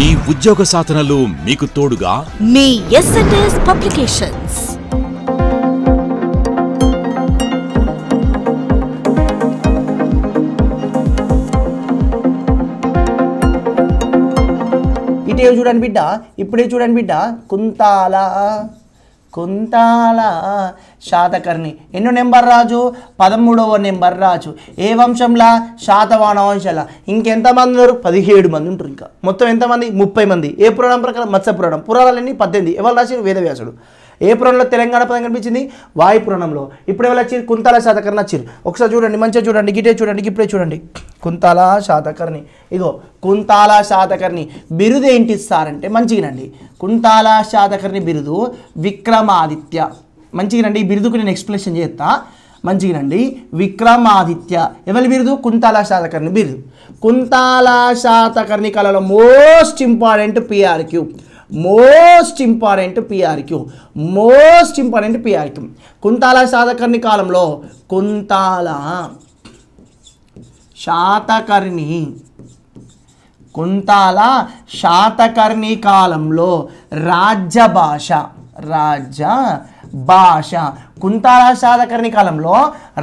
మీ ఉద్యోగ సాధనలో మీకు తోడుగా మీ ఎస్ఎన్ఎస్ పబ్లికేషన్స్ ఇటే చూడండి బిడ్డ ఇప్పుడే చూడండి బిడ్డ కుంతాలా కుంతాల శాతకర్ణి ఎన్నో నెంబర్ రాజు పదమూడవ నెంబర్ రాజు ఏ వంశంలా శాతవాణ వంశాల ఇంకెంతమంది ఉన్నారు పదిహేడు మంది ఉంటారు ఇంకా మొత్తం ఎంతమంది ముప్పై మంది ఏ పురాణం ప్రకారం మత్స్య పురాణం పురాణాలన్నీ పద్దెనిమిది ఎవరు రాసి వేదవ్యాసుడు ఏ పురాణంలో తెలంగాణ పదం కనిపించింది వాయు పురాణంలో ఇప్పుడు ఎవరు వచ్చి కుంతాల శాతకర్ణి వచ్చారు ఒకసారి చూడండి మంచిగా చూడండి గిటే చూడండి ఇప్పుడే చూడండి కుంతాల శాతకర్ణి ఇగో కుంతాల శాతకర్ణి బిరుదు ఏంటి ఇస్తారంటే మంచిగానండి కుంతాల శాతకర్ణి బిరుదు విక్రమాదిత్య మంచిగానండి ఈ బిరుదుకు నేను ఎక్స్ప్లెనేషన్ చేస్తా మంచిగానండి విక్రమాదిత్య ఎవరి బిరుదు కుంతాల శాతకర్ణి బిరుదు కుంతాల శాతకర్ణి కళలో most important PRQ most important PRQ most important PRQ Kuntala Satakarni కాలంలో కుంతాల శాతకర్ణి కుంతాల శాతకర్ణి కాలంలో రాజ్య భాష రాజ్య భాష కుంతాల శాతకర్ణి కాలంలో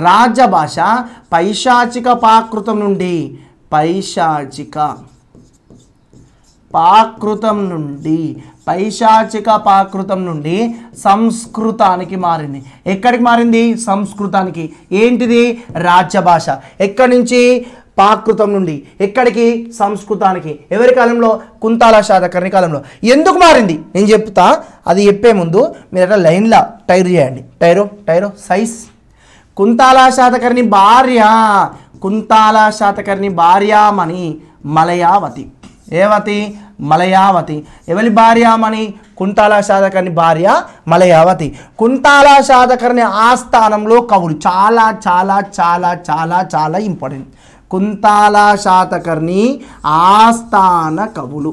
రాజ్య భాష పైశాచిక పాకృతం నుండి పైశాచిక పాకృతం నుండి పైశాచిక పాకృతం నుండి సంస్కృతానికి మారింది ఎక్కడికి మారింది సంస్కృతానికి ఏంటిది రాజ్య భాష ఎక్కడి నుంచి పాకృతం నుండి ఎక్కడికి సంస్కృతానికి ఎవరి కాలంలో కుంతాల శాతకర్ణి కాలంలో ఎందుకు మారింది నేను చెప్తా అది చెప్పే ముందు మీరు అట్లా లైన్లా టైర్ చేయండి టైరో టైరో సైజ్ కుంతాల శాతకర్ణి భార్య కుంతాల శాతకర్ణి భార్యామణి మలయావతి ఏవతి మలయావతి ఎవరి భార్యామణి కుంతాల సాధకర్ని భార్య మలయావతి కుంటాల శాదకర్ని ఆస్థానంలో కవులు చాలా చాలా చాలా చాలా చాలా ఇంపార్టెంట్ కుంతాల శాతకర్ణి ఆస్థాన కవులు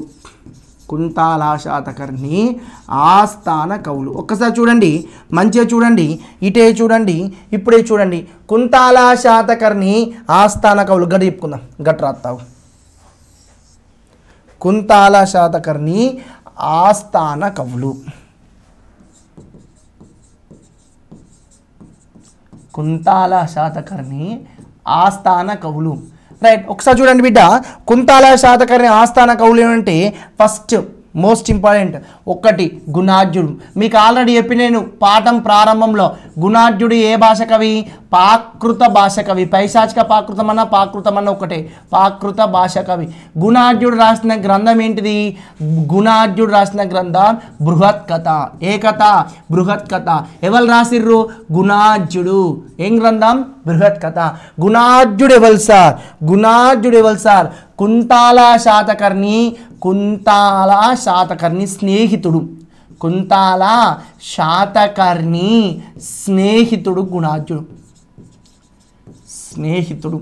కుంతాల శాతకర్ణి ఆస్థాన కవులు ఒక్కసారి చూడండి మంచిగా చూడండి ఇటే చూడండి ఇప్పుడే చూడండి కుంతాల శాతకర్ణి ఆస్థాన కవులు గడి చెప్పుకుందాం రాస్తావు కుంతాల శాతకర్ణి ఆస్థాన కవులు కుంతాల శాతకర్ణి ఆస్థాన కవులు రైట్ ఒకసారి చూడండి బిడ్డ కుంతాల శాతకర్ణి ఆస్థాన కవులు ఏమంటే ఫస్ట్ మోస్ట్ ఇంపార్టెంట్ ఒక్కటి గుణార్జుడు మీకు ఆల్రెడీ చెప్పి నేను పాఠం ప్రారంభంలో గుణార్జుడు ఏ భాష కవి పాకృత భాష కవి పైశాచిక పాకృతమన్నా పాకృతమన్న ఒకటే పాకృత భాష కవి గుణార్జుడు రాసిన గ్రంథం ఏంటిది గుణార్జుడు రాసిన గ్రంథం బృహత్ కథ ఏ కథ బృహత్ కథ ఎవరు రాసిర్రు గుణార్జుడు ఏం గ్రంథం బృహత్ కథ గుణార్జుడు ఎవరు సార్ గుణార్జుడు ఎవరు సార్ కుంతాల శాతకర్ణి కుంతాల శాతకర్ణి స్నేహితుడు కుంతాల శాతకర్ణి స్నేహితుడు గుణార్జుడు స్నేహితుడు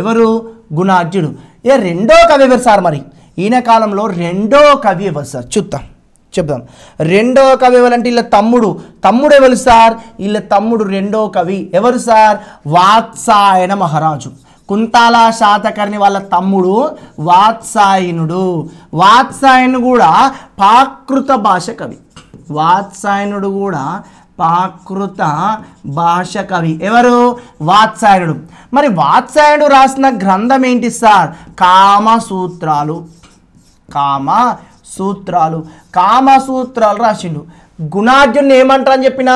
ఎవరు గుణార్జుడు ఏ రెండో కవి ఎవరు సార్ మరి ఈయన కాలంలో రెండో కవి ఎవరు సార్ చూద్దాం చెప్దాం రెండో కవి ఎవరంటే వీళ్ళ తమ్ముడు తమ్ముడు ఎవరు సార్ ఇళ్ళ తమ్ముడు రెండో కవి ఎవరు సార్ వాత్సాయన మహారాజు కుంతాల శాతకర్ణి వాళ్ళ తమ్ముడు వాత్సాయనుడు వాత్సాయనుడు కూడా పాకృత భాష కవి వాత్సాయనుడు కూడా ప్రాకృత భాష కవి ఎవరు వాత్సాయనుడు మరి వాత్సాయనుడు రాసిన గ్రంథం ఏంటి సార్ కామసూత్రాలు కామ సూత్రాలు కామసూత్రాలు రాసిండు గుణార్జున్ ఏమంటారని చెప్పిన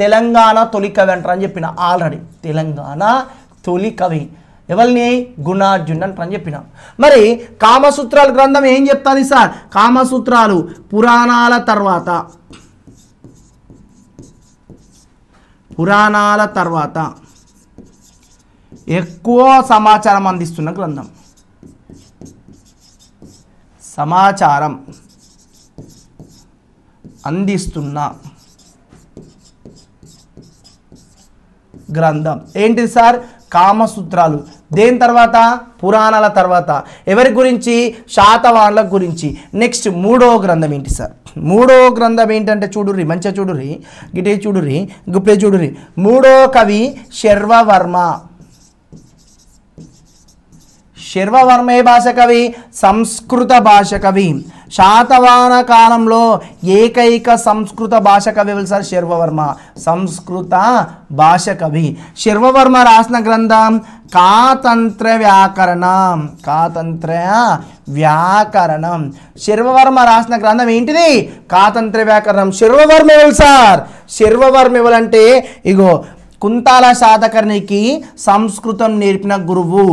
తెలంగాణ తొలి కవి అంటారని చెప్పిన ఆల్రెడీ తెలంగాణ తొలి కవి ఎవరిని గుణార్జున్ అంటారని చెప్పిన మరి కామసూత్రాలు గ్రంథం ఏం చెప్తుంది సార్ కామసూత్రాలు పురాణాల తర్వాత పురాణాల తర్వాత ఎక్కువ సమాచారం అందిస్తున్న గ్రంథం సమాచారం అందిస్తున్న గ్రంథం ఏంటిది సార్ కామసూత్రాలు దేని తర్వాత పురాణాల తర్వాత ఎవరి గురించి శాతవాళ్ళ గురించి నెక్స్ట్ మూడో గ్రంథం ఏంటి సార్ మూడో గ్రంథం ఏంటంటే చూడుర్రి మంచిగా చూడుర్రి గిటే చూడుర్రి గుప్పే చూడుర్రి మూడో కవి శర్వవర్మ శర్వవర్మే భాష కవి సంస్కృత భాష కవి శాతవాన కాలంలో ఏకైక సంస్కృత భాష కవి సార్ శర్వవర్మ సంస్కృత భాష కవి శర్వవర్మ రాసిన గ్రంథం కాతంత్ర వ్యాకరణం కాతంత్ర వ్యాకరణం శర్వవర్మ రాసిన గ్రంథం ఏంటిది కాతంత్ర వ్యాకరణం శర్వవర్మ ఇవ్వలు సార్ శర్వవర్మ ఇవ్వాలంటే ఇగో కుంతాల శాతకర్ణికి సంస్కృతం నేర్పిన గురువు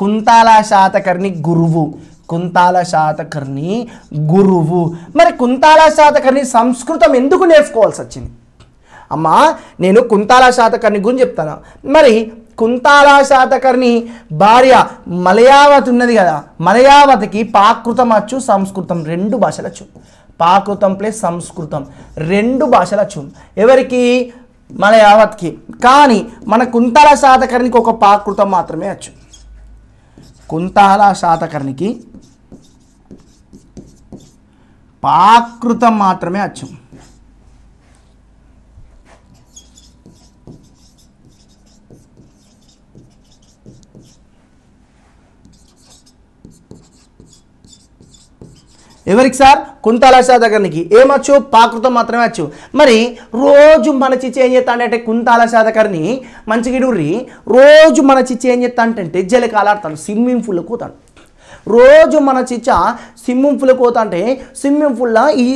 కుంతాల శాతకర్ణి గురువు కుంతాల శాతకర్ణి గురువు మరి కుంతాల శాతకర్ణి సంస్కృతం ఎందుకు నేర్చుకోవాల్సి వచ్చింది అమ్మా నేను కుంతాల శాతకర్ణి గురించి చెప్తాను మరి కుంతాల శాతకర్ణి భార్య మలయావతి ఉన్నది కదా మలయావతికి పాకృతం అచ్చు సంస్కృతం రెండు భాషల చు పాకృతం ప్లస్ సంస్కృతం రెండు అచ్చు ఎవరికి మలయావతికి కానీ మన కుంతాల శాతకర్ణికి ఒక పాకృతం మాత్రమే అచ్చు కుంతాల శాతకర్ణికి పాకృతం మాత్రమే అచ్చం ఎవరికి సార్ కుంతాలశా దగ్గరికి ఏమొచ్చు పాకృతం మాత్రమే వచ్చు మరి రోజు మన చిచ్చి ఏం చేస్తాడంటే కుంతాలశా దగ్గరని మంచిగా ఇడుర్రి రోజు మన చిచ్చి ఏం అంటే జలకి అలాడతాడు స్విమ్మింగ్ పూల్లో కూతాడు రోజు మన చిచ్చ స్విమ్మింగ్ పూల్ పోతా అంటే స్విమ్మింగ్ పూల్లో ఈ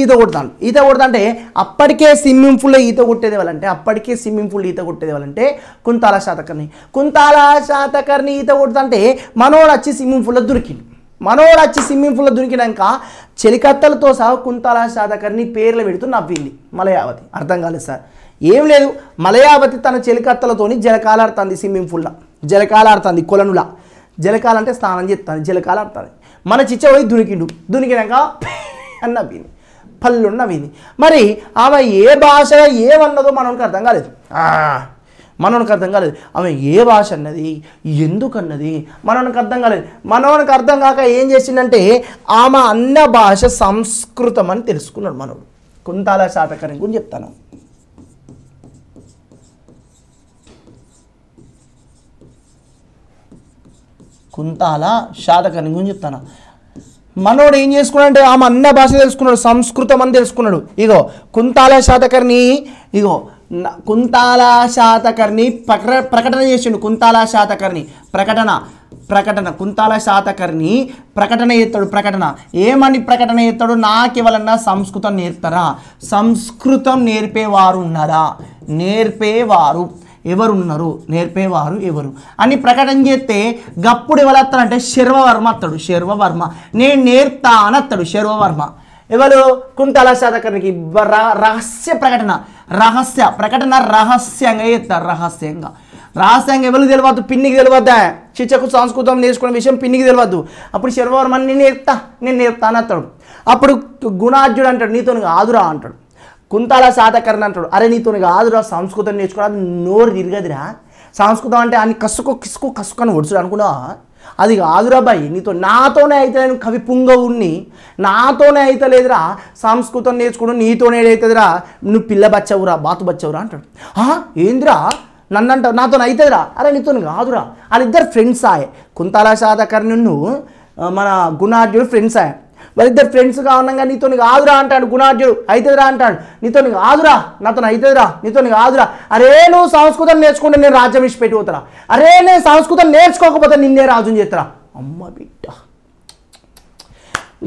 ఈత కొడతాను ఈత కొడతా అంటే అప్పటికే స్విమ్మింగ్ పూల్లో ఈత కొట్టేది వాళ్ళంటే అప్పటికే స్విమ్మింగ్ పూల్ ఈత కొట్టేది వాళ్ళంటే కుంతాల శాతకర్ని కుంతాల శాతకర్ని ఈత కొడతా అంటే మనోడు వచ్చి స్విమ్మింగ్ పూల్లో దొరికింది మనోడు వచ్చి స్విమ్మింగ్ పూల్లో దొరికినాక చెలికత్తలతో సహా కుంతల శాతకర్ని పేర్లు పెడుతూ నవ్వింది మలయావతి అర్థం కాలేదు సార్ ఏం లేదు మలయావతి తన చెలికత్తలతోని జలకాలాడుతుంది స్విమ్మింగ్ పూల్లో జలకాలాడుతుంది కొలనులా జలకాలంటే స్నానం చేస్తుంది జలకాలాడుతుంది మన చిచ్చ పోయి దునికిండు దునికినాక అని నవ్వింది పళ్ళు నవ్వింది మరి ఆమె ఏ భాష ఏమన్నదో మనకు అర్థం కాలేదు మనోనికి అర్థం కాలేదు ఆమె ఏ భాష అన్నది ఎందుకన్నది మనోనికి అర్థం కాలేదు మనోనికి అర్థం కాక ఏం చేసిందంటే ఆమె అన్న భాష సంస్కృతం అని తెలుసుకున్నాడు మనవుడు కుంతాల శాతకర్ణి గురించి చెప్తాను కుంతాల శాతకర్ణి గురించి చెప్తాను మనోడు ఏం చేసుకున్నాడంటే ఆమె అన్న భాష తెలుసుకున్నాడు సంస్కృతం అని తెలుసుకున్నాడు ఇగో కుంతాల శాతకర్ణి ఇగో కుంతాలా శాతకర్ణి ప్రకట ప్రకటన చేసిండు కుంతాలా శాతకర్ణి ప్రకటన ప్రకటన కుంతాల శాతకర్ణి ప్రకటన ఎత్తాడు ప్రకటన ఏమని ప్రకటన ఎత్తాడు నాకెవలన్నా సంస్కృతం నేర్తారా సంస్కృతం నేర్పేవారు ఉన్నారా నేర్పేవారు ఎవరున్నారు నేర్పేవారు ఎవరు అని ప్రకటన చేస్తే గప్పుడు ఎవరత్తాడంటే శర్వవర్మ అత్తాడు శర్వవర్మ నేను అని అత్తాడు శర్వవర్మ ఎవరు కుంతాల శాతకర్ణికి రహస్య ప్రకటన రహస్య ప్రకటన రహస్యంగా చెప్తారు రహస్యంగా రహస్యంగా ఎవరికి తెలియదు పిన్నికి తెలియద్దా చిచ్చకు సంస్కృతం నేర్చుకునే విషయం పిన్నికి తెలియదు అప్పుడు శర్వవర్మని నేను నేర్తా నేను నేర్తా అని అంటాడు అప్పుడు గుణార్జుడు అంటాడు నీతో ఆదురా అంటాడు కుంతాల సాధకరణ అంటాడు అరే నీతో ఆదురా సంస్కృతం నేర్చుకోవడం నోరు తిరగదురా సంస్కృతం అంటే అన్ని కసుకు కిసుకు కసుకు అని ఒడుచుడు అనుకున్నా అది కాదురాబాయి నీతో నాతోనే అయితే నేను కవి పుంగవుణ్ణి నాతోనే అయితే లేదురా సంస్కృతం నేర్చుకోవడం నీతోనే అవుతుందిరా నువ్వు పిల్ల బచ్చవురా బాతు బచ్చవురా అంటాడు ఏందిరా నన్ను అంటావు నాతో అవుతుందిరా అరే నీతో కాదురా వాళ్ళిద్దరు ఫ్రెండ్స్ ఆయే కుంతాల నువ్వు మన గుణార్జుడు ఫ్రెండ్స్ ఆయే వాళ్ళిద్దరు ఫ్రెండ్స్గా ఉన్నాగా నీతో కాదురా అంటాడు గుణార్జుడు అవుతుందిరా అంటాడు నీతో కాదురా నాతో అవుతుందిరా నీతో కాదురా అరే నువ్వు సంస్కృతం నేర్చుకుంటే నేను రాజ్యం ఇచ్చి పెట్టిపోతురా అరే నేను సంస్కృతం నేర్చుకోకపోతే నిన్నే రాజు చేస్తారా అమ్మ బిడ్డ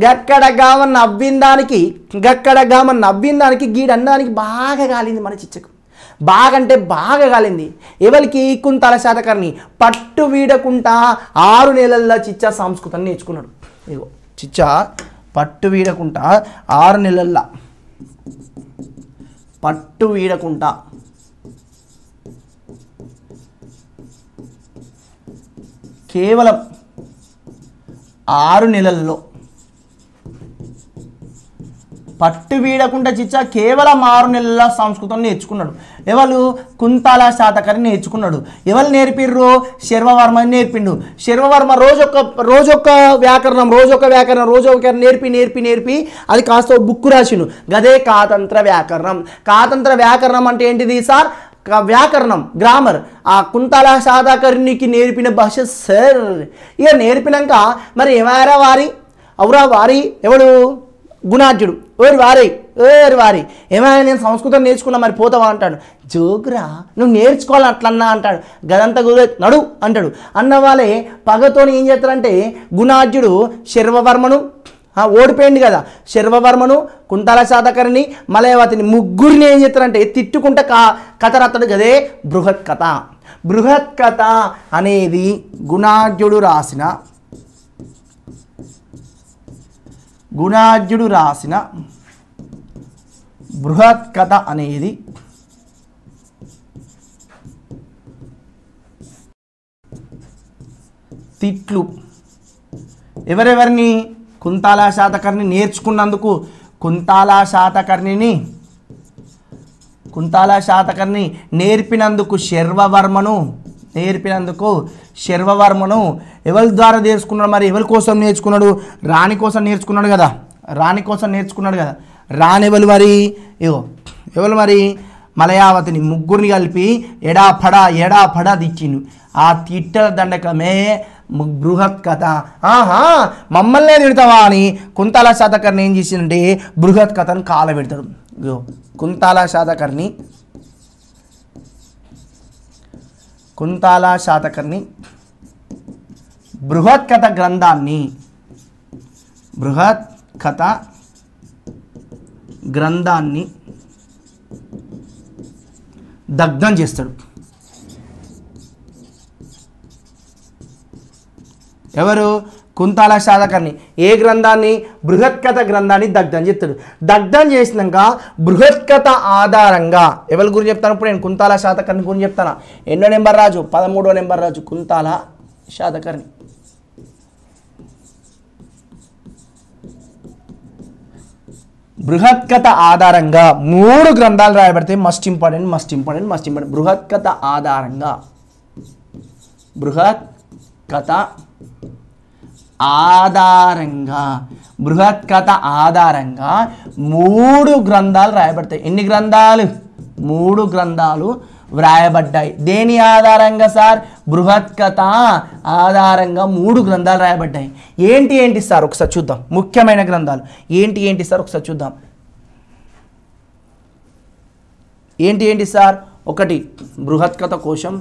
గక్కడ గామ నవ్విన దానికి గక్కడ గామ నవ్విన దానికి గీడన్నానికి బాగా కాలింది మన చిచ్చకు బాగా అంటే బాగా కాలింది ఎవరికి కుంతల శాతకర్ని పట్టు వీడకుండా ఆరు నెలల్లో చిచ్చా సంస్కృతాన్ని నేర్చుకున్నాడు ఇగో చిచ్చా పట్టు వీడకుండా ఆరు నెలల్లో పట్టు వీడకుండా కేవలం ఆరు నెలల్లో పట్టు వీడకుండా చిచ్చా కేవలం ఆరు నెలల సంస్కృతం నేర్చుకున్నాడు ఎవరు కుంతాల శాతకరి నేర్చుకున్నాడు ఎవరు నేర్పిర్రు శర్వవర్మ నేర్పిండు శర్వవర్మ రోజొక్క రోజొక్క వ్యాకరణం రోజొక్క వ్యాకరణం రోజొక్క నేర్పి నేర్పి నేర్పి అది కాస్త బుక్కు రాసిండు గదే కాతంత్ర వ్యాకరణం కాతంత్ర వ్యాకరణం అంటే ఏంటిది సార్ వ్యాకరణం గ్రామర్ ఆ కుంతల శాతాకర్ణికి నేర్పిన భాష సర్ ఇక నేర్పినాక మరి ఎవరా వారి అవురా వారి ఎవడు గుణార్జుడు ఓరి వారి ఓరి వారి ఏమైనా నేను సంస్కృతం నేర్చుకున్నా మరి పోతావా అంటాడు జోకురా నువ్వు నేర్చుకోవాలి అట్లన్నా అంటాడు గదంతా గురు నడు అంటాడు అన్న వాళ్ళే పగతో ఏం చేస్తారంటే గుణార్జుడు శర్వవర్మను ఓడిపోయింది కదా శర్వవర్మను కుంతాల సాధకరిని మలయవతిని ముగ్గురిని ఏం చేస్తారంటే తిట్టుకుంటే కా కథ రాస్తాడు కదే బృహత్ కథ బృహత్ కథ అనేది గుణార్జుడు రాసిన గుణార్జుడు రాసిన బృహత్ కథ అనేది తిట్లు ఎవరెవరిని కుంతాల శాతకర్ణి నేర్చుకున్నందుకు కుంతాల శాతకర్ణిని కుంతాల శాతకర్ణి నేర్పినందుకు శర్వవర్మను నేర్పినందుకు శర్వవర్మను ఎవరి ద్వారా నేర్చుకున్నాడు మరి ఎవరి కోసం నేర్చుకున్నాడు రాణి కోసం నేర్చుకున్నాడు కదా రాణి కోసం నేర్చుకున్నాడు కదా రాణి ఎవరు మరి ఏవో ఎవరు మరి మలయావతిని ముగ్గురిని కలిపి ఎడాఫడ ఎడాఫడ దిచ్చిండు ఆ తిట్టల దండకమే బృహత్ కథ ఆహా మమ్మల్నే తిడతావా అని కుంతాల శాతకర్ని ఏం చేసిందంటే బృహత్ కథను పెడతాడు కుంతాల శాతకర్ని కుంతాల శాతకర్ణి బృహత్ కథ గ్రంథాన్ని బృహత్ కథ గ్రంథాన్ని దగ్ధం చేస్తాడు ఎవరు కుంతాల సాధకర్ని ఏ గ్రంథాన్ని బృహత్కథ గ్రంథాన్ని దగ్ధం చెప్తాడు దగ్ధం చేసినాక బృహత్కథ ఆధారంగా ఎవరి గురించి చెప్తాను ఇప్పుడు నేను కుంతాల శాతకర్ణి గురించి చెప్తాను ఎన్నో నెంబర్ రాజు పదమూడో నెంబర్ రాజు కుంతాల శాతకర్ణి బృహత్కథ ఆధారంగా మూడు గ్రంథాలు రాయబడితే must important must important must important Brihatkatha ఆధారంగా బృహత్ కథ ఆధారంగా బృహత్ కథ ఆధారంగా మూడు గ్రంథాలు రాయబడతాయి ఎన్ని గ్రంథాలు మూడు గ్రంథాలు వ్రాయబడ్డాయి దేని ఆధారంగా సార్ బృహత్ కథ ఆధారంగా మూడు గ్రంథాలు రాయబడ్డాయి ఏంటి ఏంటి సార్ ఒకసారి చూద్దాం ముఖ్యమైన గ్రంథాలు ఏంటి ఏంటి సార్ ఒకసారి చూద్దాం ఏంటి ఏంటి సార్ ఒకటి బృహత్ కోసం కోశం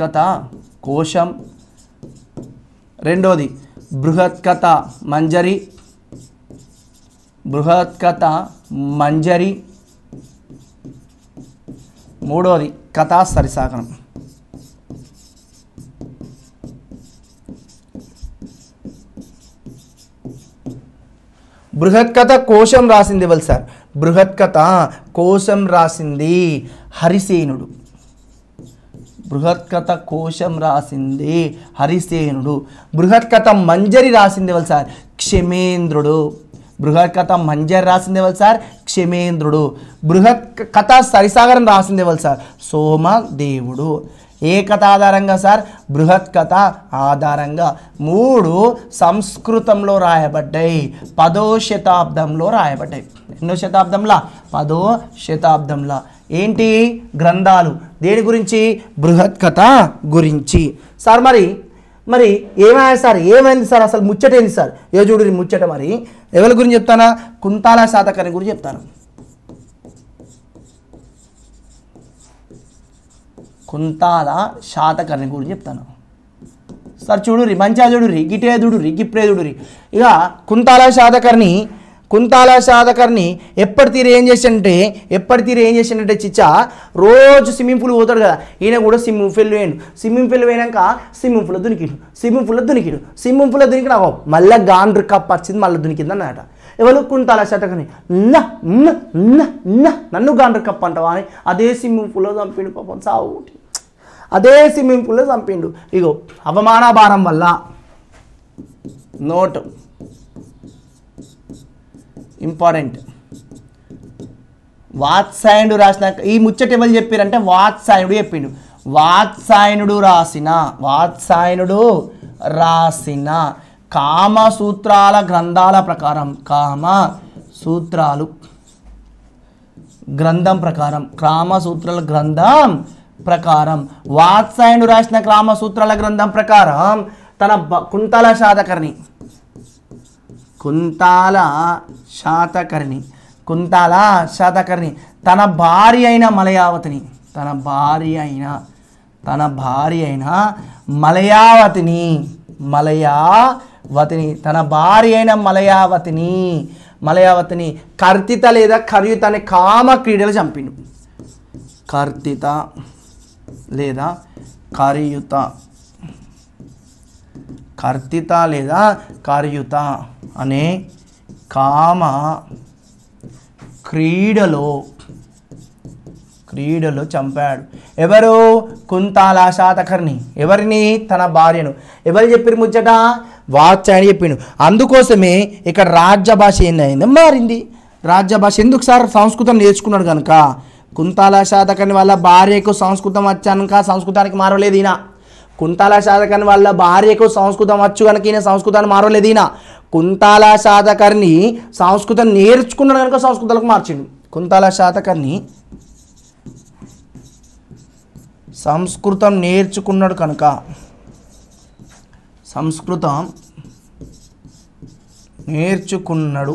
కథ కోశం రెండోది బృహత్కథ మంజరి బృహత్కథ మంజరి మూడోది కథా సరిసాగనం బృహత్కథ కోశం రాసింది వల్ సార్ బృహత్కథ కోశం రాసింది హరిసేనుడు బృహత్కథ కోశం రాసింది హరిసేనుడు బృహత్కథ మంజరి రాసింది ఎవరు సార్ క్షమేంద్రుడు బృహత్కథ మంజరి రాసింది ఎవరు సార్ క్షమేంద్రుడు బృహత్ కథ సరిసాగరం రాసింది ఎవరు సార్ సోమదేవుడు ఏ కథ ఆధారంగా సార్ బృహత్ కథ ఆధారంగా మూడు సంస్కృతంలో రాయబడ్డాయి పదో శతాబ్దంలో రాయబడ్డాయి ఎన్నో శతాబ్దంలా పదో శతాబ్దంలా ఏంటి గ్రంథాలు దేని గురించి బృహత్ కథ గురించి సార్ మరి మరి ఏమైనా సార్ ఏమైంది సార్ అసలు ముచ్చట ఏంది సార్ యోజుడి ముచ్చట మరి ఎవరి గురించి చెప్తానా కుంతాల శాతకర్ణి గురించి చెప్తాను కుంతాల శాతకర్ణి గురించి చెప్తాను సార్ చూడు చూడురి మంచిగా చూడురి గిటే రి గిప్రే రి ఇక కుంతాల శాతకర్ణి కుంతాల సాధకర్ని ఎప్పటి తీరు ఏం చేసిందంటే ఎప్పటి తీరు ఏం చేసిందంటే చిచ్చా రోజు స్విమ్మింగ్ పూల్ పోతాడు కదా ఈయన కూడా స్విమ్మింగ్ పూల్ పోయాడు స్విమ్మింగ్ పూల్ పోయాక స్విమ్మింగ్ పూల్లో దునికిడు స్విమ్మింగ్ పూల్లో దునికిడు స్విమ్మింగ్ పూల్లో నాకు మళ్ళీ గాండ్రు కప్ మళ్ళీ దునికింది అన్నమాట ఎవరు కుంతాల శాతకర్ని నన్ను గాండ్రు కప్ అంటావా అని అదే స్విమ్మింగ్ పూల్లో చంపిండు పాపం సావు అదే స్విమ్మింగ్ పూల్లో చంపిండు ఇగో అవమాన భారం వల్ల నోటు ఇంపార్టెంట్ వాత్సాయనుడు రాసిన ఈ ముచ్చట ఎవరు చెప్పారంటే వాత్సాయనుడు చెప్పిండు వాత్సాయనుడు రాసిన వాత్సాయనుడు రాసిన కామ సూత్రాల గ్రంథాల ప్రకారం కామ సూత్రాలు గ్రంథం ప్రకారం క్రామ సూత్రాల గ్రంథం ప్రకారం వాత్సాయనుడు రాసిన క్రామ సూత్రాల గ్రంథం ప్రకారం తన కుంతల శాతకర్ణి కుంతాల శాతకర్ణి కుంతాల శాతకర్ణి తన భార్య అయిన మలయావతిని తన భార్య అయిన తన భార్య అయిన మలయావతిని మలయావతిని తన భార్య అయిన మలయావతిని మలయావతిని కర్తిత లేదా కర్యుత అనే కామ క్రీడలు చంపిండు కర్తిత లేదా కరియుత కర్తిత లేదా కార్యుత అనే కామ క్రీడలో క్రీడలో చంపాడు ఎవరు కుంతాల శాతకర్ణి ఎవరిని తన భార్యను ఎవరు చెప్పారు ముచ్చట అని చెప్పిండు అందుకోసమే ఇక్కడ రాజ్య భాష ఏందైంది మారింది రాజ్య భాష ఎందుకు సార్ సంస్కృతం నేర్చుకున్నాడు కనుక కుంతాల శాతకర్ణి వల్ల భార్యకు సంస్కృతం వచ్చాక సంస్కృతానికి మారలేదు ఈయన కుంతాల శాతకర్ణి వాళ్ళ భార్యకు సంస్కృతం వచ్చు కనుక ఈయన సంస్కృతాన్ని మారలేదు ఈయన కుంతాల శాతకర్ణి సంస్కృతం నేర్చుకున్నాడు కనుక సంస్కృతాలకు మార్చిండు కుంతాల శాతకర్ణి సంస్కృతం నేర్చుకున్నాడు కనుక సంస్కృతం నేర్చుకున్నాడు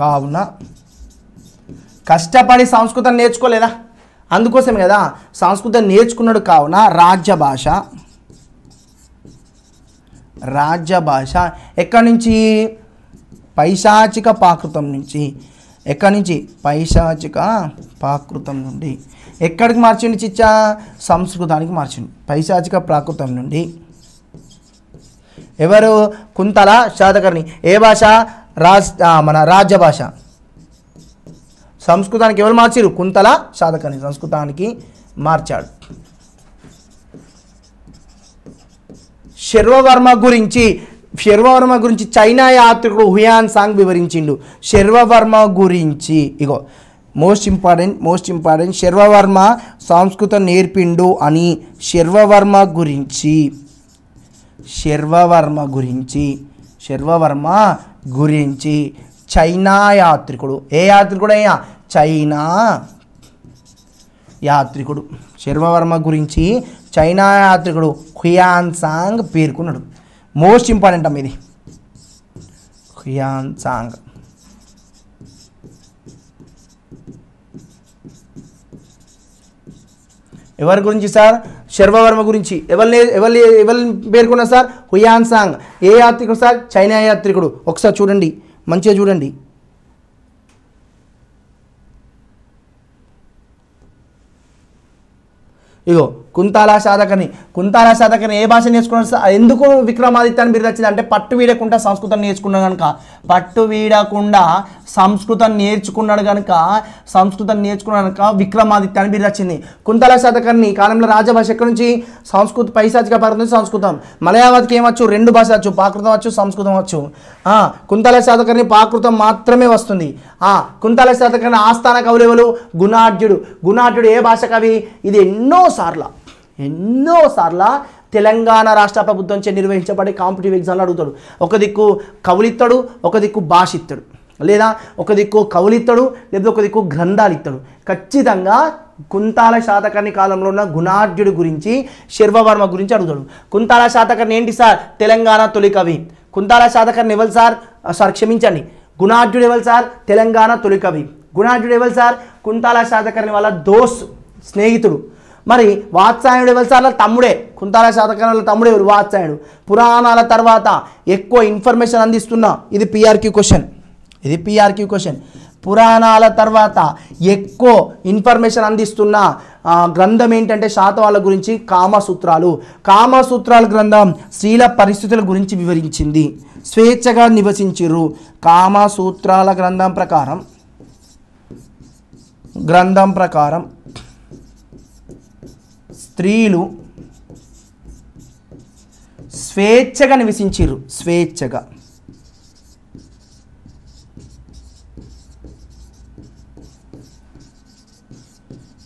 కావున కష్టపడి సంస్కృతం నేర్చుకోలేదా అందుకోసం కదా సంస్కృతం నేర్చుకున్నాడు కావున రాజ్య భాష రాజ్య భాష ఎక్కడి నుంచి పైశాచిక పాకృతం నుంచి ఎక్కడి నుంచి పైశాచిక ప్రాకృతం నుండి ఎక్కడికి మార్చిండు చిచ్చా సంస్కృతానికి మార్చిండు పైశాచిక ప్రాకృతం నుండి ఎవరు కుంతల శాతకర్ణి ఏ భాష రాజ్ మన రాజ్య భాష సంస్కృతానికి ఎవరు మార్చారు కుంతల సాధకని సంస్కృతానికి మార్చాడు శర్వవర్మ గురించి శర్వవర్మ గురించి చైనా యాత్రికుడు హుయాన్ సాంగ్ వివరించిండు శర్వవర్మ గురించి ఇగో most important most important Sharvavarma సంస్కృతం నేర్పిండు అని శర్వవర్మ గురించి శర్వవర్మ గురించి శర్వవర్మ గురించి చైనా యాత్రికుడు ఏ యాత్రికుడు అయ్యా చైనా యాత్రికుడు శర్మవర్మ గురించి చైనా యాత్రికుడు సాంగ్ పేర్కొన్నాడు మోస్ట్ ఇంపార్టెంట్ అమ్మ ఇది సాంగ్ ఎవరి గురించి సార్ శర్మవర్మ గురించి ఎవరిని ఎవరి ఎవరిని పేర్కొన్నారు సార్ హుయాన్ సాంగ్ ఏ యాత్రికుడు సార్ చైనా యాత్రికుడు ఒకసారి చూడండి మంచిగా చూడండి ఇగో కుంతాల సాధకని కుంతాల సాధకని ఏ భాష నేర్చుకున్నాడు ఎందుకు విక్రమాదిత్యాన్ని మీరు వచ్చింది అంటే పట్టు వీడకుండా సంస్కృతం నేర్చుకున్నాడు కనుక పట్టు వీడకుండా సంస్కృతం నేర్చుకున్నాడు కనుక సంస్కృతం నేర్చుకున్నాడు కనుక విక్రమాదిత్యాన్ని మీరు వచ్చింది కుంతాల సాధకని కాలంలో రాజభాష ఎక్కడి నుంచి సంస్కృత పైశాచిక పడుతుంది సంస్కృతం మలయావతికి ఏమొచ్చు రెండు భాష వచ్చు ప్రాకృతం వచ్చు సంస్కృతం వచ్చు కుంతాల సాధకని ప్రాకృతం మాత్రమే వస్తుంది కుంతాల సాధకని ఆస్థాన కవులు ఎవరు గుణాఢ్యుడు గుణాఢ్యుడు ఏ భాష కవి ఇది ఎన్నోసార్లు ఎన్నోసార్లు తెలంగాణ రాష్ట్ర ప్రభుత్వంచే నిర్వహించబడే కాంపిటేటివ్ ఎగ్జామ్లు అడుగుతాడు ఒక దిక్కు కవులిత్తడు ఒక దిక్కు భాష ఇస్తాడు లేదా ఒక దిక్కు కవులిత్తడు లేదా ఒక దిక్కు గ్రంథాలు ఇస్తాడు ఖచ్చితంగా కుంతాల శాతకర్ణి కాలంలో ఉన్న గుణార్జుడు గురించి శర్వవర్మ గురించి అడుగుతాడు కుంతాల శాతకర్ణి ఏంటి సార్ తెలంగాణ తొలి కవి కుంతాల శాతకర్ణి ఎవరు సార్ సార్ క్షమించండి గుణార్జుడు ఎవరు సార్ తెలంగాణ తొలి కవి గుణార్జుడు ఎవరు సార్ కుంతాల శాతకర్ణి వాళ్ళ దోస్ స్నేహితుడు మరి వాత్సాయుడు ఎవరిసార్లు తమ్ముడే కుంతాల శాతకాల తమ్ముడే వాత్సాయుడు పురాణాల తర్వాత ఎక్కువ ఇన్ఫర్మేషన్ అందిస్తున్న ఇది పిఆర్క్యూ క్వశ్చన్ ఇది పిఆర్క్యూ క్వశ్చన్ పురాణాల తర్వాత ఎక్కువ ఇన్ఫర్మేషన్ అందిస్తున్న గ్రంథం ఏంటంటే శాతవాళ్ళ గురించి కామసూత్రాలు కామసూత్రాల గ్రంథం స్త్రీల పరిస్థితుల గురించి వివరించింది స్వేచ్ఛగా నివసించిరు కామసూత్రాల గ్రంథం ప్రకారం గ్రంథం ప్రకారం స్త్రీలు స్వేచ్ఛగా నివసించారు స్వేచ్ఛగా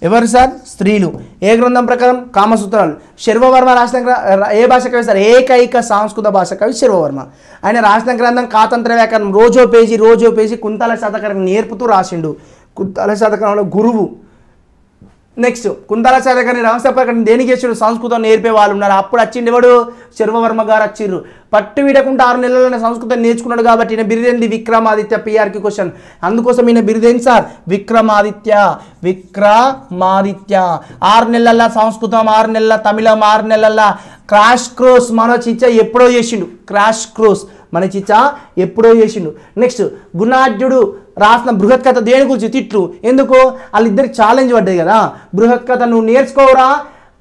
ఎవరు సార్ స్త్రీలు ఏ గ్రంథం ప్రకారం కామసూత్రాలు శర్వవర్మ రాసిన ఏ భాష కవి సార్ ఏకైక సాంస్కృత భాష కవి శర్వవర్మ ఆయన రాసిన గ్రంథం కాతంత్ర వ్యాకరణం రోజో పేజీ రోజో పేజీ కుంతల శాతకరణం నేర్పుతూ రాసిండు కుంతల శాతకరణంలో గురువు నెక్స్ట్ కుందాలాచార్య గారిని రామసభ దేనికి సంస్కృతం నేర్పే వాళ్ళు ఉన్నారు అప్పుడు ఎవడు శర్వవర్మ గారు వచ్చిర్రు పట్టు విడకుండా ఆరు నెలలనే సంస్కృతం నేర్చుకున్నాడు కాబట్టి ఈయన బిరిదేంది విక్రమాదిత్య పిఆర్కి క్వశ్చన్ అందుకోసం ఈయన బిరుదేంది సార్ విక్రమాదిత్య విక్రమాదిత్య ఆరు నెలల సంస్కృతం ఆరు నెలల తమిళం ఆరు నెలల క్రాష్ క్రోస్ మన చిచ్చ ఎప్పుడో చేసిండు క్రాష్ క్రోస్ మన చిచ్చ ఎప్పుడో చేసిండు నెక్స్ట్ గుణార్జుడు రాసిన బృహత్ కథ దేని గురించి తిట్లు ఎందుకు వాళ్ళిద్దరికి ఛాలెంజ్ పడ్డాయి కదా బృహత్ కథ నువ్వు నేర్చుకోవరా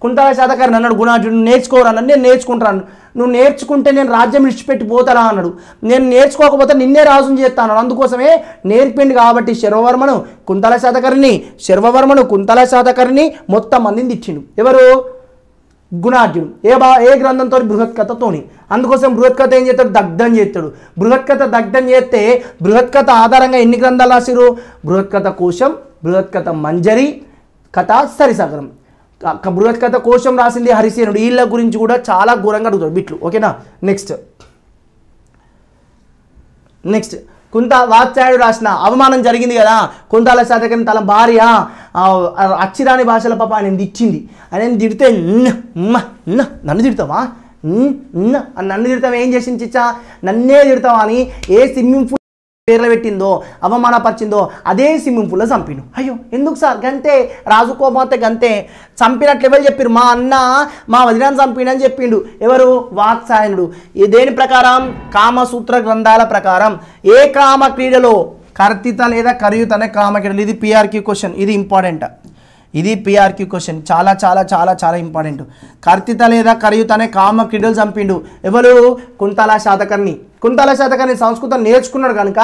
కుంతల శాతకారిని అన్నాడు నువ్వు నేర్చుకోరా అన్నాడు నేను నేర్చుకుంటాను నువ్వు నేర్చుకుంటే నేను రాజ్యం విడిచిపెట్టి పోతారా అన్నాడు నేను నేర్చుకోకపోతే నిన్నే రాజుని చేస్తాను అందుకోసమే నేర్పిండు కాబట్టి శర్వవర్మను కుంతల శాతకరిని శర్వవర్మను కుంతల శాతకరిని మొత్తం మందిని ఇచ్చిండు ఎవరు గుణార్జుడు ఏ బా ఏ గ్రంథంతో బృహత్కథతోని అందుకోసం బృహత్కథ ఏం చేస్తాడు దగ్ధం చేస్తాడు బృహత్కథ దగ్ధం చేస్తే బృహత్కథ ఆధారంగా ఎన్ని గ్రంథాలు రాసిరు బృహత్కథ కోశం బృహత్కథ మంజరి కథ సరిసగరం బృహత్కథ కోశం రాసింది హరిసేనుడు వీళ్ళ గురించి కూడా చాలా ఘోరంగా అడుగుతాడు బిట్లు ఓకేనా నెక్స్ట్ నెక్స్ట్ కుంత వాత్సాయుడు రాసిన అవమానం జరిగింది కదా కుంతాల శాతకం తన భార్య అచ్చిరాని భాషల పాప ఆయన ఇచ్చింది ఆయన తిడితే నన్ను తిడతావా నన్ను తిడతావా ఏం చేసింది చిచ్చా నన్నే తిడతావా అని ఏ స్విమ్మింగ్ పూల్ పేర్లు పెట్టిందో అవమానపరిచిందో అదే స్విమ్మింగ్ పూల్ చంపిను అయ్యో ఎందుకు సార్ గంతే రాజుకోమాత గంతే చంపినట్లు ఎవరు చెప్పారు మా అన్న మా వదినాన్ని చంపినని చెప్పిండు ఎవరు వాత్సాయనుడు దేని ప్రకారం కామసూత్ర గ్రంథాల ప్రకారం ఏ కామ క్రీడలో కర్తిత లేదా కరియుత అనే కామకేటలు ఇది పిఆర్క్యూ క్వశ్చన్ ఇది ఇంపార్టెంట్ ఇది పిఆర్క్యూ క్వశ్చన్ చాలా చాలా చాలా చాలా ఇంపార్టెంట్ కర్తిత లేదా కరయుత్ అనే కామ చంపిండు ఎవరు కుంతల శాతకర్ణి కుంతల శాతకర్ణి సంస్కృతం నేర్చుకున్నాడు కనుక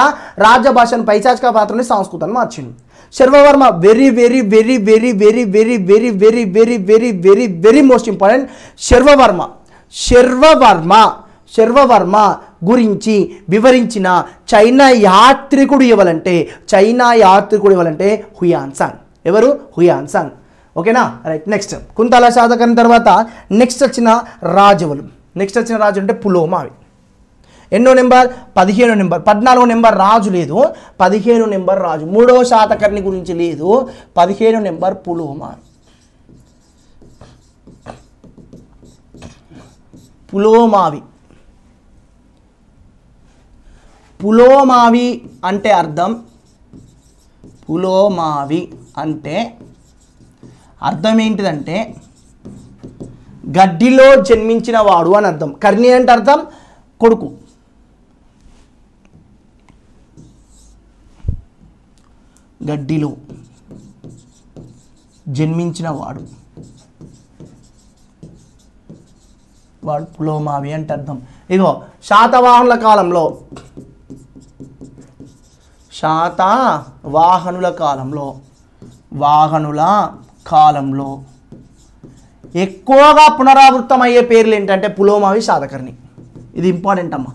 రాజభాషను పైచాచిక పాత్రని సంస్కృతం మార్చిండు Sharvavarma very very very very very very very very very very very very most important Sharvavarma Sharvavarma Sharvavarma గురించి వివరించిన చైనా యాత్రికుడు ఇవ్వాలంటే చైనా యాత్రికుడు ఇవ్వాలంటే హుయాన్సాంగ్ ఎవరు హుయాన్సాంగ్ ఓకేనా రైట్ నెక్స్ట్ కుంతాల శాతకం తర్వాత నెక్స్ట్ వచ్చిన రాజవులు నెక్స్ట్ వచ్చిన రాజు అంటే పులోమావి ఎన్నో నెంబర్ పదిహేను నెంబర్ పద్నాలుగు నెంబర్ రాజు లేదు పదిహేను నెంబర్ రాజు మూడో శాతకర్ణి గురించి లేదు పదిహేను నెంబర్ పులోమావి పులోమావి పులోమావి అంటే అర్థం పులోమావి అంటే అర్థం ఏంటిదంటే గడ్డిలో జన్మించిన వాడు అని అర్థం కర్ణి అంటే అర్థం కొడుకు గడ్డిలో జన్మించిన వాడు వాడు పులోమావి అంటే అర్థం ఇదిగో శాతవాహనుల కాలంలో శాత వాహనుల కాలంలో వాహనుల కాలంలో ఎక్కువగా పునరావృతమయ్యే పేర్లు ఏంటంటే పులోమావి సాధకర్ణి ఇది ఇంపార్టెంట్ అమ్మా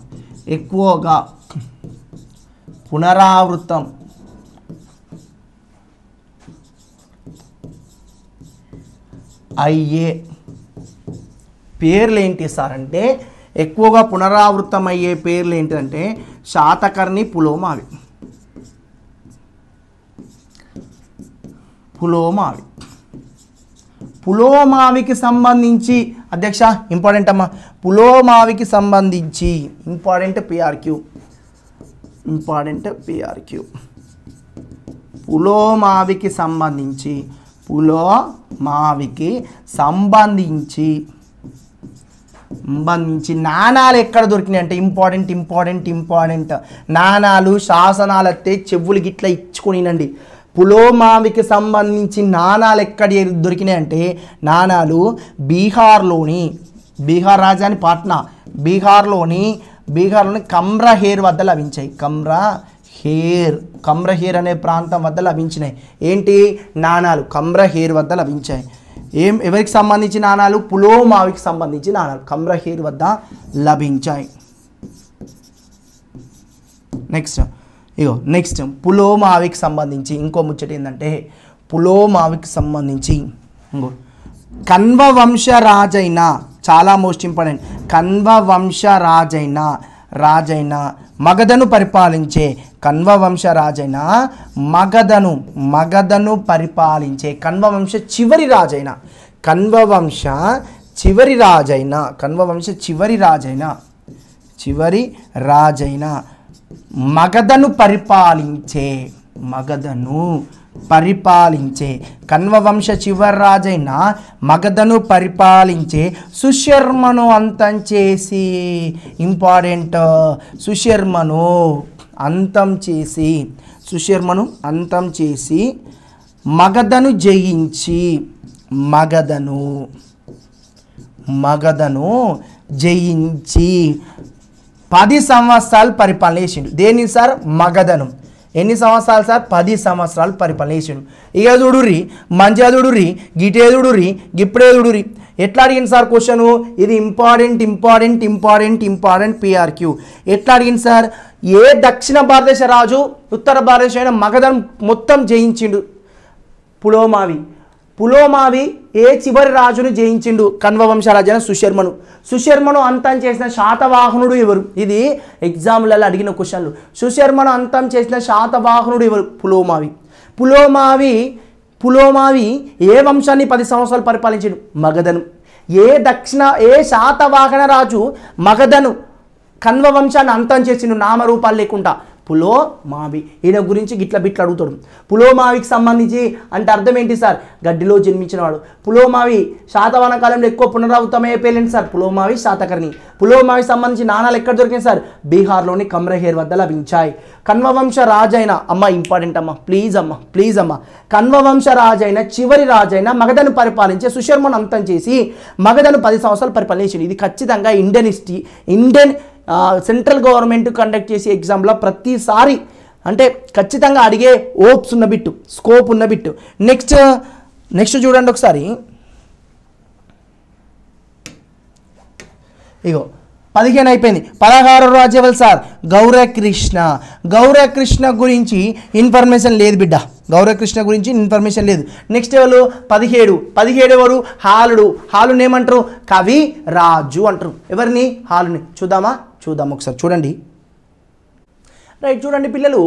ఎక్కువగా పునరావృతం అయ్యే పేర్లు ఏంటి సార్ అంటే ఎక్కువగా అయ్యే పేర్లు ఏంటంటే శాతకర్ణి పులోమావి పులోమావి పులోమావికి సంబంధించి అధ్యక్ష ఇంపార్టెంట్ అమ్మా పులోమావికి సంబంధించి ఇంపార్టెంట్ పిఆర్క్యూ ఇంపార్టెంట్ పిఆర్క్యూ పులోమావికి సంబంధించి పులోమావికి సంబంధించి సంబంధించి నాణాలు ఎక్కడ దొరికినాయి అంటే ఇంపార్టెంట్ ఇంపార్టెంట్ ఇంపార్టెంట్ నాణాలు శాసనాలు అయితే చెవులు గిట్లా ఇచ్చుకొనినండి పులోమావికి సంబంధించి నాణాలు ఎక్కడ దొరికినాయి అంటే నాణాలు బీహార్లోని బీహార్ రాజధాని పాట్నా బీహార్లోని బీహార్లోని కమ్రహేర్ వద్ద లభించాయి కమ్రా హేర్ కమ్రహేర్ అనే ప్రాంతం వద్ద లభించినాయి ఏంటి నాణాలు కమ్రహేర్ వద్ద లభించాయి ఏం ఎవరికి సంబంధించి నాణాలు పులోమావికి సంబంధించి నాణాలు కమ్రహేర్ వద్ద లభించాయి నెక్స్ట్ ఇగో నెక్స్ట్ పులోమావికి సంబంధించి ఇంకో ముచ్చట ఏంటంటే పులోమావికి సంబంధించి ఇంకో వంశ రాజైన చాలా మోస్ట్ ఇంపార్టెంట్ కన్వ వంశ రాజైన మగధను పరిపాలించే వంశ రాజైన మగధను మగధను పరిపాలించే కన్వవంశ చివరి రాజైన కన్వవంశ చివరి రాజైన కన్వవంశ చివరి రాజైన చివరి రాజైన మగధను పరిపాలించే మగధను పరిపాలించే కణ్వవంశ చివరాజైన మగధను పరిపాలించే సుశర్మను అంతం చేసి ఇంపార్టెంట్ సుశర్మను అంతం చేసి సుశర్మను అంతం చేసి మగధను జయించి మగధను మగధను జయించి పది సంవత్సరాలు పరిపాలన చేసిండు దేని సార్ మగధనం ఎన్ని సంవత్సరాలు సార్ పది సంవత్సరాలు పరిపాలన చేసిండు ఇక చూడుర్రి మంచిగా చూడుర్రి గిటే ఎట్లా అడిగింది సార్ క్వశ్చన్ ఇది important important important important PRQ ఎట్లా అడిగింది సార్ ఏ దక్షిణ భారతదేశ రాజు ఉత్తర భారతదేశమైన మగధం మొత్తం జయించిండు పులోమావి పులోమావి ఏ చివరి రాజును జయించిండు కణ్వవంశరాజైన సుశర్మను సుశర్మను అంతం చేసిన శాతవాహనుడు ఎవరు ఇది ఎగ్జామ్లలో అడిగిన క్వశ్చన్లు సుశర్మను అంతం చేసిన శాతవాహనుడు ఎవరు పులోమావి పులోమావి పులోమావి ఏ వంశాన్ని పది సంవత్సరాలు పరిపాలించాడు మగధను ఏ దక్షిణ ఏ శాతవాహన రాజు మగధను వంశాన్ని అంతం చేసిండు నామరూపాలు లేకుండా పులో మావి ఈయన గురించి గిట్ల బిట్లు అడుగుతాడు పులోమావికి సంబంధించి అంటే అర్థం ఏంటి సార్ గడ్డిలో జన్మించినవాడు పులోమావి శాతవాన కాలంలో ఎక్కువ పునరావృతమయ్యే పేర్లేంటి సార్ పులోమావి శాతకర్ణి పులోమావి సంబంధించి నాణాలు ఎక్కడ దొరికినాయి సార్ బీహార్లోని కమ్రహేర్ వద్ద లభించాయి కన్వవంశ రాజైన అమ్మ ఇంపార్టెంట్ అమ్మ ప్లీజ్ అమ్మ ప్లీజ్ అమ్మ కన్వవంశ రాజైన చివరి రాజైన మగధను పరిపాలించే సుశర్మను అంతం చేసి మగధను పది సంవత్సరాలు పరిపాలించింది ఇది ఖచ్చితంగా Indian history Indian central government conduct చేసే ఎగ్జామ్లో ప్రతిసారి అంటే ఖచ్చితంగా అడిగే ఓప్స్ ఉన్న బిట్టు స్కోప్ ఉన్న బిట్టు నెక్స్ట్ నెక్స్ట్ చూడండి ఒకసారి ఇగో పదిహేను అయిపోయింది పదహారు రాజు ఎవరు సార్ గౌరకృష్ణ గౌరకృష్ణ గురించి ఇన్ఫర్మేషన్ లేదు బిడ్డ గౌరకృష్ణ గురించి ఇన్ఫర్మేషన్ లేదు నెక్స్ట్ ఎవరు పదిహేడు పదిహేడు ఎవరు హాలుడు హాలు ఏమంటారు కవి రాజు అంటారు ఎవరిని హాలుని చూద్దామా చూద్దాం ఒకసారి చూడండి రైట్ చూడండి పిల్లలు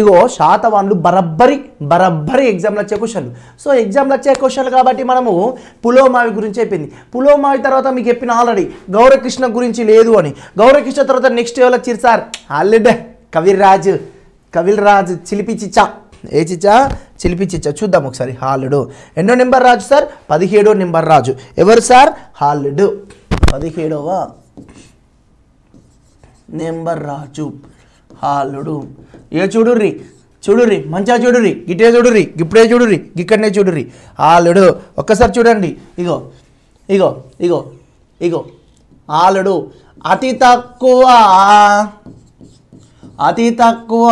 ఇగో శాతవాన్లు బరబ్బరి బరబ్బరి ఎగ్జామ్లు వచ్చే క్వశ్చన్లు సో ఎగ్జామ్లు వచ్చే క్వశ్చన్లు కాబట్టి మనము పులోమావి గురించి చెప్పింది పులోమావి తర్వాత మీకు చెప్పిన ఆల్రెడీ గౌరకృష్ణ గురించి లేదు అని గౌరకృష్ణ తర్వాత నెక్స్ట్ ఎవరు వచ్చారు సార్ హాలిడే కవిరాజ్ కవిల్రాజ్ చిలిపి చిచ్చా ఏ చిచ్చా చిలిపి చిచ్చా చూద్దాం ఒకసారి హాలుడు ఎన్నో నెంబర్ రాజు సార్ పదిహేడో నెంబర్ రాజు ఎవరు సార్ హాలుడు పదిహేడవ నెంబర్ రాజు హాలుడు ఏ చూడుర్రి చూడుర్రి మంచిగా చూడుర్రి గిట్టే చూడుర్రి గిప్పుడే చూడుర్రి గిక్కడనే చూడుర్రి ఆలుడు ఒక్కసారి చూడండి ఇగో ఇగో ఇగో ఇగో ఆలుడు అతి తక్కువ అతి తక్కువ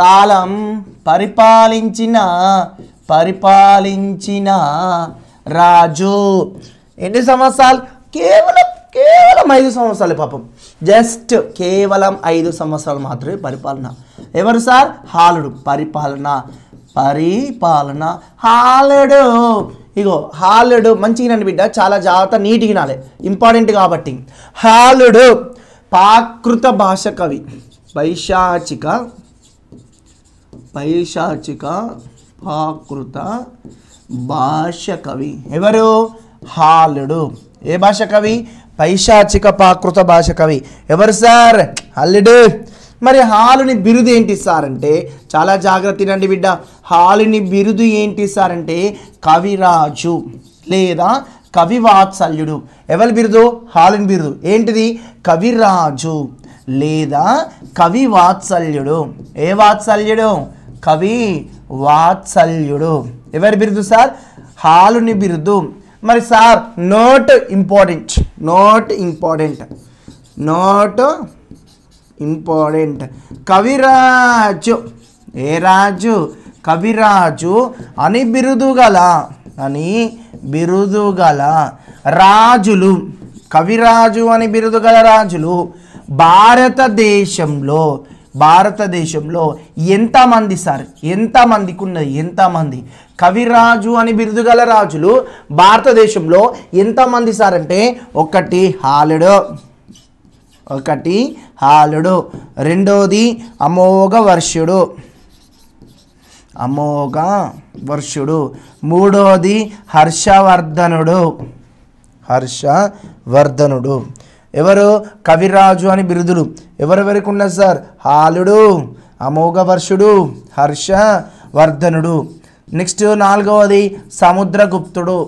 కాలం పరిపాలించిన పరిపాలించిన రాజు ఎన్ని సంవత్సరాలు కేవలం కేవలం ఐదు సంవత్సరాలు పాపం జస్ట్ కేవలం ఐదు సంవత్సరాలు మాత్రమే పరిపాలన ఎవరు సార్ హాలుడు పరిపాలన పరిపాలన హాలుడు ఇగో హాలుడు మంచిగా నండి బిడ్డ చాలా జాగ్రత్త నీటికి నాలే ఇంపార్టెంట్ కాబట్టి హాలుడు పాకృత భాష కవి పైశాచిక పైశాచిక పాకృత భాష కవి ఎవరు హాలుడు ఏ భాష కవి పైశాచిక పాకృత భాష కవి ఎవరు సార్ అల్లుడు మరి హాలుని బిరుదు ఏంటి సార్ అంటే చాలా జాగ్రత్త రండి బిడ్డ హాలుని బిరుదు ఏంటి సార్ అంటే కవిరాజు లేదా కవి వాత్సల్యుడు ఎవరి బిరుదు హాలుని బిరుదు ఏంటిది కవిరాజు లేదా కవి వాత్సల్యుడు ఏ వాత్సల్యుడు కవి వాత్సల్యుడు ఎవరి బిరుదు సార్ హాలుని బిరుదు మరి sir note important note important note important కవిరాజు ఏ రాజు కవిరాజు అని బిరుదుగల అని బిరుదుగల రాజులు కవిరాజు అని బిరుదుగల రాజులు భారతదేశంలో భారతదేశంలో ఎంతమంది సార్ ఎంతమందికి ఉన్నది ఎంతమంది కవిరాజు అని బిరుదుగల రాజులు భారతదేశంలో ఎంతమంది సార్ అంటే ఒకటి హాలుడు ఒకటి హాలుడు రెండోది అమోఘ వర్షుడు అమోఘ వర్షుడు మూడోది హర్షవర్ధనుడు హర్షవర్ధనుడు ఎవరు కవిరాజు అని బిరుదులు ఎవరెవరికి ఉన్నారు సార్ హాలుడు అమోఘవర్షుడు హర్ష వర్ధనుడు నెక్స్ట్ నాలుగవది సముద్రగుప్తుడు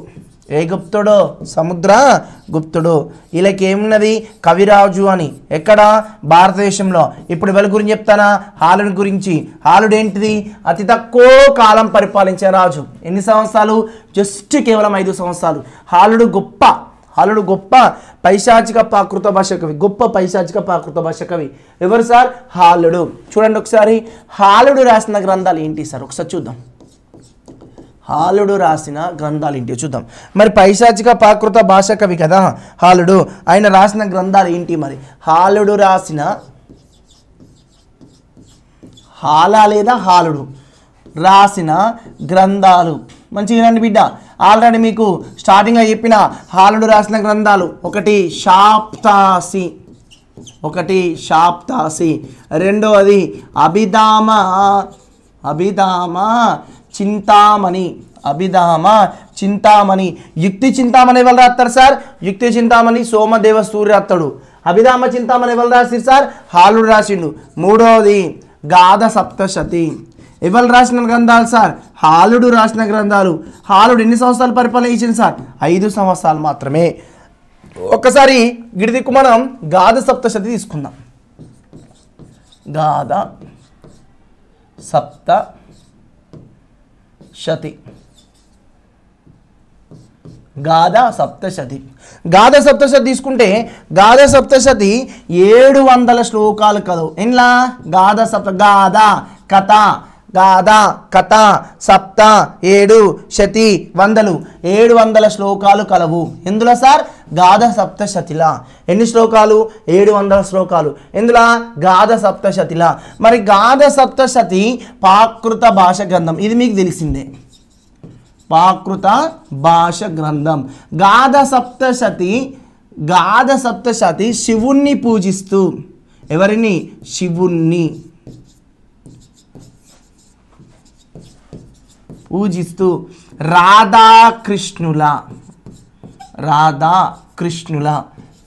ఏ గుప్తుడు సముద్ర గుప్తుడు వీళ్ళకి ఏమున్నది కవిరాజు అని ఎక్కడ భారతదేశంలో ఇప్పుడు వీళ్ళ గురించి చెప్తానా హాలుడి గురించి హాలుడు ఏంటిది అతి తక్కువ కాలం పరిపాలించే రాజు ఎన్ని సంవత్సరాలు జస్ట్ కేవలం ఐదు సంవత్సరాలు హాలుడు గొప్ప అలుడు గొప్ప పైశాచిక ప్రాకృత భాష కవి గొప్ప పైశాచిక ప్రాకృత భాష కవి ఎవరు సార్ హాలుడు చూడండి ఒకసారి హాలుడు రాసిన గ్రంథాలు ఏంటి సార్ ఒకసారి చూద్దాం హాలుడు రాసిన గ్రంథాలు ఏంటి చూద్దాం మరి పైశాచిక ప్రాకృత భాష కవి కదా హాలుడు ఆయన రాసిన గ్రంథాలు ఏంటి మరి హాలుడు రాసిన హాలా లేదా హాలుడు రాసిన గ్రంథాలు మంచిగా వినండి బిడ్డ ఆల్రెడీ మీకు స్టార్టింగ్లో చెప్పిన హాలుడు రాసిన గ్రంథాలు ఒకటి షాప్తాసి ఒకటి షాప్తాసి రెండవది అభిధామ అభిధామ చింతామణి అభిధామ చింతామణి యుక్తి చింతామణి ఎవరు రాస్తారు సార్ యుక్తి చింతామణి సోమదేవ సూర్య అత్తడు అభిధామ చింతామణి ఎవరు రాసిరు సార్ హాలుడు రాసిండు మూడవది గాధ సప్తశతి ఎవరు రాసిన గ్రంథాలు సార్ హాలుడు రాసిన గ్రంథాలు హాలుడు ఎన్ని సంవత్సరాలు పరిపాలన ఇచ్చింది సార్ ఐదు సంవత్సరాలు మాత్రమే ఒక్కసారి గిడిదిక్కు మనం గాధ సప్తశతి తీసుకుందాం గాధ సప్త శతి గాధ సప్తశతి గాధ సప్తశతి తీసుకుంటే గాధ సప్తశతి ఏడు వందల శ్లోకాలు కదవు ఎన్లా గాధ సప్త గాధ కథ గాథ కథ సప్త ఏడు శతి వందలు ఏడు వందల శ్లోకాలు కలవు ఎందులో సార్ గాథ సప్త శతిల ఎన్ని శ్లోకాలు ఏడు వందల శ్లోకాలు ఎందులా గాథ సప్త శతిల మరి గాథ సప్త శతి పాకృత భాష గ్రంథం ఇది మీకు తెలిసిందే పాకృత భాష గ్రంథం గాథ సప్తశతి గాథ సప్తశతి శివుణ్ణి పూజిస్తూ ఎవరిని శివుణ్ణి పూజిస్తూ రాధాకృష్ణుల రాధా కృష్ణుల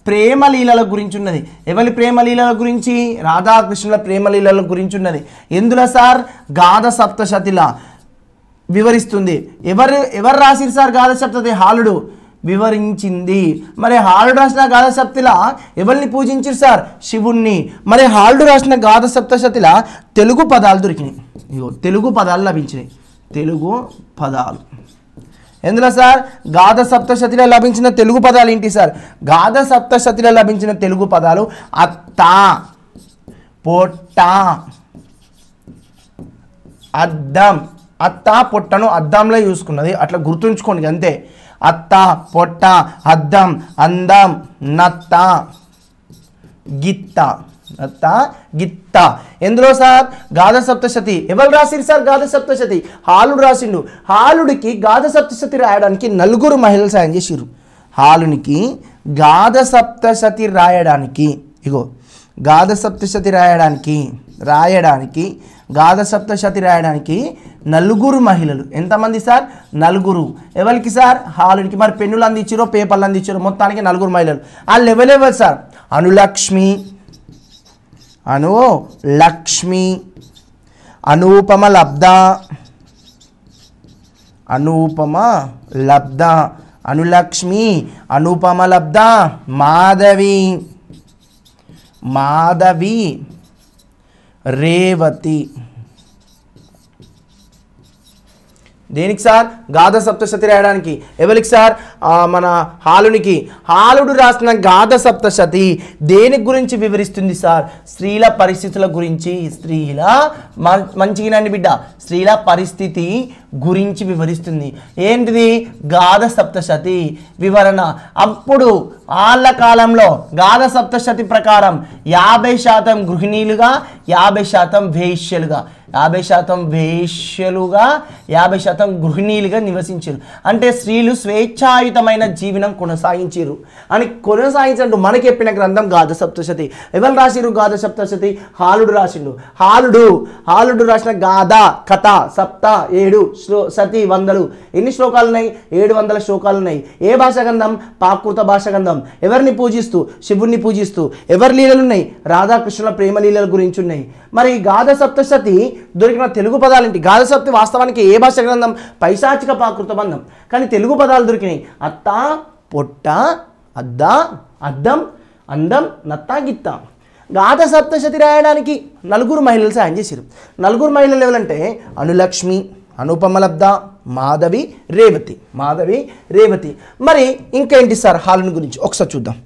ప్రేమలీలల గురించి ఉన్నది ఎవరి ప్రేమలీలల గురించి రాధాకృష్ణుల ప్రేమలీలల గురించి ఉన్నది ఎందులో సార్ గాథ సప్తశతిల వివరిస్తుంది ఎవరు ఎవరు రాసింది సార్ గాథ సప్తతి హాలుడు వివరించింది మరి హాలుడు రాసిన గాథ సప్తిల ఎవరిని పూజించారు సార్ శివుణ్ణి మరి హాలుడు రాసిన గాథ సప్తశతిల తెలుగు పదాలు దొరికినాయి తెలుగు పదాలు లభించినాయి తెలుగు పదాలు ఎందులో సార్ గాథ సప్తశతిలో లభించిన తెలుగు పదాలు ఏంటి సార్ గాథ సప్తశతిలో లభించిన తెలుగు పదాలు అత్త పొట్ట అద్దం అత్త పొట్టను అద్దంలో చూసుకున్నది అట్లా గుర్తుంచుకోండి అంతే అత్త పొట్ట అద్దం అందం నత్త గిత్త అత్త గిత్త ఎందులో సార్ గాధ సప్తశతి ఎవరు రాసిరు సార్ గాధ సప్తశతి హాలుడు రాసిండు హాలుడికి గాధ సప్తశతి రాయడానికి నలుగురు మహిళలు సాయం చేసిరు హాలునికి గాధ సప్తశతి రాయడానికి ఇగో గాధ సప్తశతి రాయడానికి రాయడానికి గాధ సప్తశతి రాయడానికి నలుగురు మహిళలు ఎంతమంది సార్ నలుగురు ఎవరికి సార్ హాలునికి మరి పెన్నులు అందించారో పేపర్లు అందించారో మొత్తానికి నలుగురు మహిళలు వాళ్ళు ఎవరెవరు సార్ అనులక్ష్మి అను లక్ష్మి అనూపమ లబ్ధ అనూపమ లబ్ధ అనులక్ష్మి అనూపమ లబ్ధ మాధవి మాధవి రేవతి దేనికి సార్ గాథ సప్తశతి రాయడానికి ఎవరికి సార్ మన హాలునికి హాలుడు రాసిన గాథ సప్తశతి దేని గురించి వివరిస్తుంది సార్ స్త్రీల పరిస్థితుల గురించి స్త్రీల మంచిగినండి బిడ్డ స్త్రీల పరిస్థితి గురించి వివరిస్తుంది ఏంటిది గాథ సప్తశతి వివరణ అప్పుడు ఆళ్ళ కాలంలో గాథ సప్తశతి ప్రకారం యాభై శాతం గృహిణీలుగా యాభై శాతం వేష్యలుగా యాభై శాతం వేష్యలుగా యాభై శాతం గృహిణీలుగా నివసించారు అంటే స్త్రీలు స్వేచ్ఛాయుతమైన జీవనం కొనసాగించారు అని కొనసాగించండు మనకి చెప్పిన గ్రంథం గాధ సప్తశతి ఎవరు రాసిరు గాధ సప్తశతి హాలుడు రాసిండు హాలుడు హాలుడు రాసిన గాథ కథ సప్త ఏడు శ్లో సతి వందలు ఎన్ని శ్లోకాలు ఉన్నాయి ఏడు వందల శ్లోకాలు ఉన్నాయి ఏ భాష గంధం పాకృత భాష గంధం ఎవరిని పూజిస్తూ శివుణ్ణి పూజిస్తూ ఎవరి లీలలు ఉన్నాయి రాధాకృష్ణుల ప్రేమ లీలల గురించి ఉన్నాయి మరి గాధ సప్తశతి దొరికిన తెలుగు పదాలేంటి గాథసప్తి వాస్తవానికి ఏ భాష గ్రంథం పైశాచిక పాకృత బంధం కానీ తెలుగు పదాలు దొరికినాయి అత్త పొట్ట అద్ద అద్దం అందం నత్త గిత్త గాథ సప్తశతి రాయడానికి నలుగురు మహిళలు సాయం చేశారు నలుగురు మహిళలు ఎవరంటే అనులక్ష్మి అనుపమలబ్ద మాధవి రేవతి మాధవి రేవతి మరి ఇంకేంటి సార్ హాలుని గురించి ఒకసారి చూద్దాం